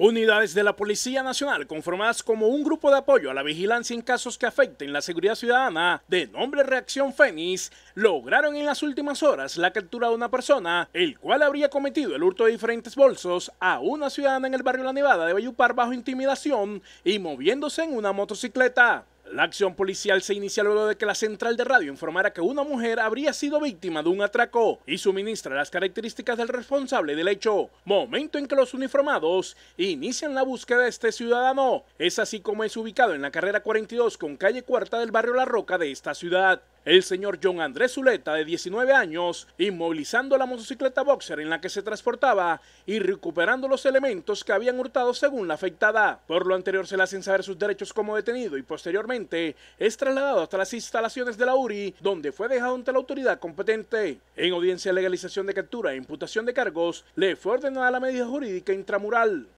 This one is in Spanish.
Unidades de la Policía Nacional, conformadas como un grupo de apoyo a la vigilancia en casos que afecten la seguridad ciudadana, de nombre Reacción Fénix, lograron en las últimas horas la captura de una persona, el cual habría cometido el hurto de diferentes bolsos a una ciudadana en el barrio La Nevada de Bayupar bajo intimidación y moviéndose en una motocicleta. La acción policial se inicia luego de que la central de radio informara que una mujer habría sido víctima de un atraco y suministra las características del responsable del hecho, momento en que los uniformados inician la búsqueda de este ciudadano. Es así como es ubicado en la carrera 42 con calle cuarta del barrio La Roca de esta ciudad el señor John Andrés Zuleta, de 19 años, inmovilizando la motocicleta boxer en la que se transportaba y recuperando los elementos que habían hurtado según la afectada. Por lo anterior se le hacen saber sus derechos como detenido y posteriormente es trasladado hasta las instalaciones de la URI, donde fue dejado ante la autoridad competente. En audiencia de legalización de captura e imputación de cargos, le fue ordenada la medida jurídica intramural.